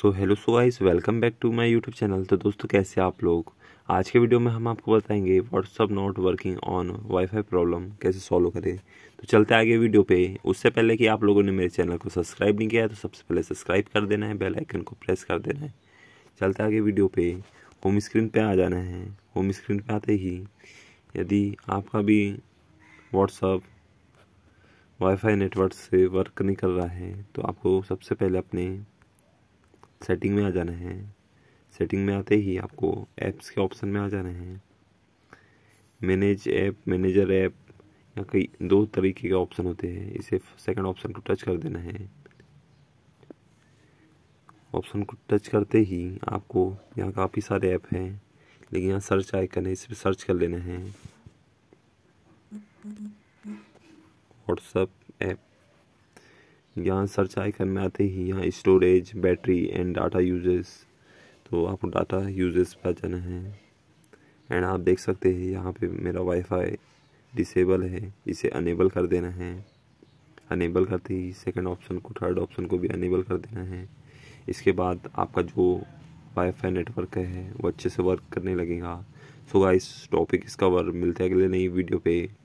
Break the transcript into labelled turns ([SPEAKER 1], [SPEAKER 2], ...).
[SPEAKER 1] so hello so guys welcome back to my YouTube channel तो दोस्तों कैसे आप लोग आज के वीडियो में हम आपको बताएंगे WhatsApp not working on WiFi problem कैसे सॉल्व करें तो चलते आगे वीडियो पे उससे पहले कि आप लोगों ने मेरे चैनल को सब्सक्राइब नहीं किया है तो सबसे पहले सब्सक्राइब कर देना है बेल आइकन को प्रेस कर देना है चलते आगे वीडियो पे होम स्क्रीन पे आ जाना है होम स्क्रीन पे आते ही यदि आपका भी व्हाट्सअप वाईफाई नेटवर्क से वर्क नहीं कर रहा है तो आपको सबसे पहले अपने सेटिंग में आ जाना है सेटिंग में आते ही आपको ऐप्स के ऑप्शन में आ जाना है मैनेज ऐप मैनेजर ऐप या कई दो तरीके के ऑप्शन होते हैं इसे सेकंड ऑप्शन को टच कर देना है ऑप्शन को टच करते ही आपको यहाँ काफ़ी सारे ऐप हैं लेकिन यहाँ सर्च आइकन है इस पर सर्च कर लेना है व्हाट्सअप ऐप यहाँ सर्च आइकन में आते ही यहाँ storage battery and data usage तो आपको डाटा यूजेस पर जाना है एंड आप देख सकते हैं यहाँ पे मेरा वाईफाई डिसेबल है इसे अनेबल कर देना है अनेबल करते ही सेकेंड ऑप्शन को थर्ड ऑप्शन को भी अनेबल कर देना है इसके बाद आपका जो वाईफाई नेटवर्क है वो अच्छे से वर्क करने लगेगा सो गाइस टॉपिक इसका वर्क मिलते है अगले नई वीडियो पे